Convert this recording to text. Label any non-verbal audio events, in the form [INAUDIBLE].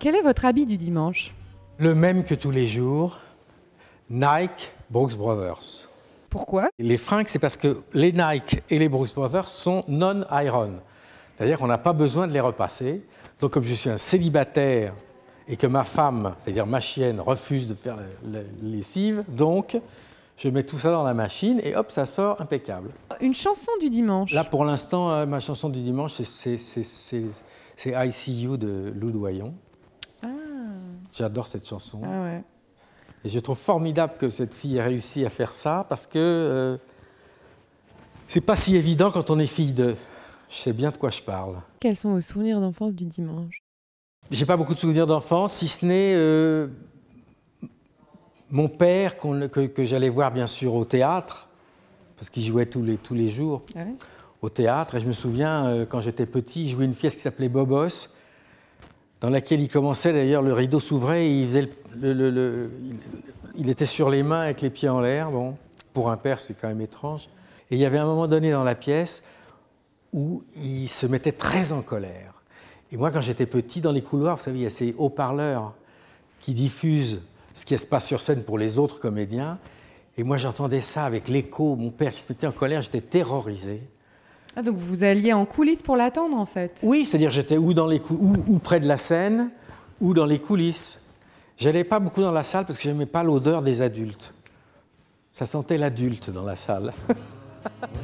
Quel est votre habit du dimanche Le même que tous les jours, Nike Brooks Brothers. Pourquoi Les fringues, c'est parce que les Nike et les Brooks Brothers sont non-iron. C'est-à-dire qu'on n'a pas besoin de les repasser. Donc comme je suis un célibataire et que ma femme, c'est-à-dire ma chienne, refuse de faire les lessive, donc je mets tout ça dans la machine et hop, ça sort impeccable. Une chanson du dimanche Là, pour l'instant, euh, ma chanson du dimanche, c'est ICU de Lou Doyon. J'adore cette chanson. Ah Et je trouve formidable que cette fille ait réussi à faire ça parce que euh, c'est pas si évident quand on est fille de. Je sais bien de quoi je parle. Quels sont vos souvenirs d'enfance du dimanche J'ai pas beaucoup de souvenirs d'enfance, si ce n'est euh, mon père que, j'allais voir bien sûr au théâtre parce qu'il jouait tous les, tous les jours ah au théâtre. Et je me souviens euh, quand j'étais petit, il jouait une pièce qui s'appelait Bobos dans laquelle il commençait d'ailleurs, le rideau s'ouvrait il, il, était sur les mains avec les pieds en l'air. Bon, pour un père, c'est quand même étrange. Et il y avait un moment donné dans la pièce où il se mettait très en colère. Et moi, quand j'étais petit, dans les couloirs, vous savez, il y a ces haut-parleurs qui diffusent ce qui se passe sur scène pour les autres comédiens. Et moi, j'entendais ça avec l'écho. Mon père qui se mettait en colère, j'étais terrorisé. Ah, donc vous alliez en coulisses pour l'attendre en fait Oui, c'est-à-dire j'étais ou, près de la scène ou dans les coulisses. J'allais pas beaucoup dans la salle parce que j'aimais pas l'odeur des adultes. Ça sentait l'adulte dans la salle. [LAUGHS]